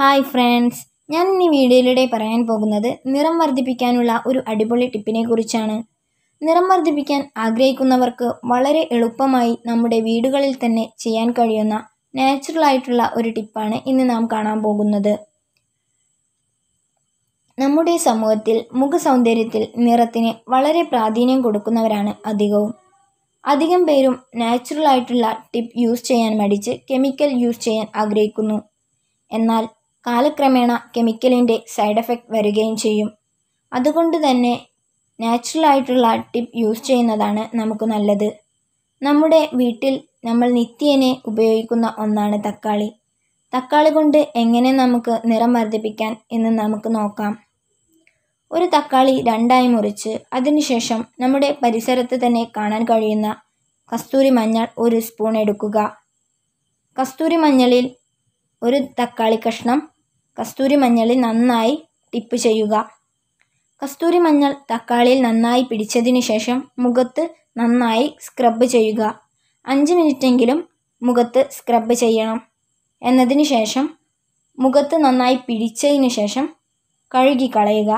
hi friends ഞാൻ ഇന്ന് വീഡിയോയിലൂടെ പറയാൻ പോകുന്നത് നിറം വർദ്ധിപ്പിക്കാനുള്ള ഒരു അടിപൊളി ടിപ്പിനെ കുറിച്ചാണ് നിറം വർദ്ധിപ്പിക്കാൻ ആഗ്രഹിക്കുന്നവർക്ക് വളരെ എളുപ്പമായി നമ്മുടെ വീടുകളിൽ തന്നെ ചെയ്യാൻ കഴിയുന്ന നാച്ചുറൽ ആയിട്ടുള്ള ഒരു ടിപ്പാണ് ഇന്ന് നാം കാണാൻ പോകുന്നത് നമ്മുടെ സമൂഹത്തിൽ മുഖസൗന്ദര്യത്തിൽ നിറത്തിന് വളരെ പ്രാധാന്യം കൊടുക്കുന്നവരാണ് അധികവും അധികം പേരും നാച്ചുറൽ ആയിട്ടുള്ള ടിപ്പ് യൂസ് ചെയ്യാൻ മടിച്ച് കെമിക്കൽ യൂസ് ചെയ്യാൻ ആഗ്രഹിക്കുന്നു എന്നാൽ കാലക്രമേണ കെമിക്കലിൻ്റെ സൈഡ് എഫക്റ്റ് വരികയും ചെയ്യും അതുകൊണ്ട് തന്നെ നാച്ചുറലായിട്ടുള്ള ടിപ്പ് യൂസ് ചെയ്യുന്നതാണ് നമുക്ക് നല്ലത് നമ്മുടെ വീട്ടിൽ നമ്മൾ നിത്യേനെ ഉപയോഗിക്കുന്ന ഒന്നാണ് തക്കാളി തക്കാളി കൊണ്ട് എങ്ങനെ നമുക്ക് നിറം വർദ്ധിപ്പിക്കാൻ എന്ന് നമുക്ക് നോക്കാം ഒരു തക്കാളി രണ്ടായി മുറിച്ച് അതിനുശേഷം നമ്മുടെ പരിസരത്ത് തന്നെ കാണാൻ കഴിയുന്ന കസ്തൂരി മഞ്ഞൾ ഒരു സ്പൂൺ എടുക്കുക കസ്തൂരി മഞ്ഞളിൽ ഒരു തക്കാളി കഷ്ണം കസ്തൂരി മഞ്ഞളിൽ നന്നായി ടിപ്പ് ചെയ്യുക കസ്തൂരി മഞ്ഞൾ തക്കാളിയിൽ നന്നായി പിടിച്ചതിന് ശേഷം മുഖത്ത് നന്നായി സ്ക്രബ് ചെയ്യുക അഞ്ച് മിനിറ്റെങ്കിലും മുഖത്ത് സ്ക്രബ് ചെയ്യണം എന്നതിന് ശേഷം മുഖത്ത് നന്നായി പിടിച്ചതിന് ശേഷം കളയുക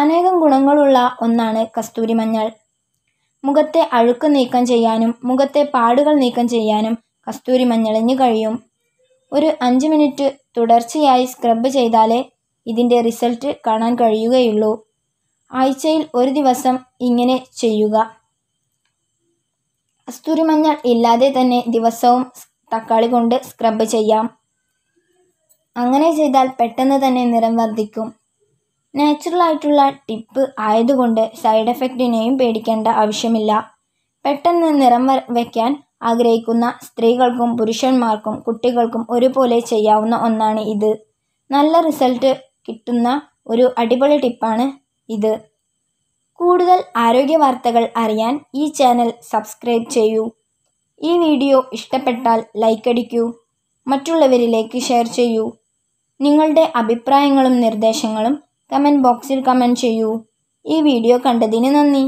അനേകം ഗുണങ്ങളുള്ള ഒന്നാണ് കസ്തൂരി മഞ്ഞൾ മുഖത്തെ അഴുക്ക് നീക്കം ചെയ്യാനും മുഖത്തെ പാടുകൾ നീക്കം ചെയ്യാനും കസ്തൂരി മഞ്ഞളിഞ്ഞ് കഴിയും ഒരു അഞ്ച് മിനിറ്റ് തുടർച്ചയായി സ്ക്രബ് ചെയ്താലേ ഇതിൻ്റെ റിസൾട്ട് കാണാൻ കഴിയുകയുള്ളൂ ആഴ്ചയിൽ ഒരു ദിവസം ഇങ്ങനെ ചെയ്യുക കസ്തൂരിമഞ്ഞൾ ഇല്ലാതെ തന്നെ ദിവസവും തക്കാളി കൊണ്ട് സ്ക്രബ് ചെയ്യാം അങ്ങനെ ചെയ്താൽ പെട്ടെന്ന് തന്നെ നിറം വർദ്ധിക്കും ആയിട്ടുള്ള ടിപ്പ് ആയതുകൊണ്ട് സൈഡ് എഫക്റ്റിനെയും പേടിക്കേണ്ട ആവശ്യമില്ല പെട്ടെന്ന് നിറം വയ്ക്കാൻ ആഗ്രഹിക്കുന്ന സ്ത്രീകൾക്കും പുരുഷന്മാർക്കും കുട്ടികൾക്കും ഒരുപോലെ ചെയ്യാവുന്ന ഒന്നാണ് ഇത് നല്ല റിസൾട്ട് കിട്ടുന്ന ഒരു അടിപൊളി ടിപ്പാണ് ഇത് കൂടുതൽ ആരോഗ്യ വാർത്തകൾ അറിയാൻ ഈ ചാനൽ സബ്സ്ക്രൈബ് ചെയ്യൂ ഈ വീഡിയോ ഇഷ്ടപ്പെട്ടാൽ ലൈക്ക് അടിക്കൂ മറ്റുള്ളവരിലേക്ക് ഷെയർ ചെയ്യൂ നിങ്ങളുടെ അഭിപ്രായങ്ങളും നിർദ്ദേശങ്ങളും കമൻറ്റ് ബോക്സിൽ കമൻറ്റ് ചെയ്യൂ ഈ വീഡിയോ കണ്ടതിന് നന്ദി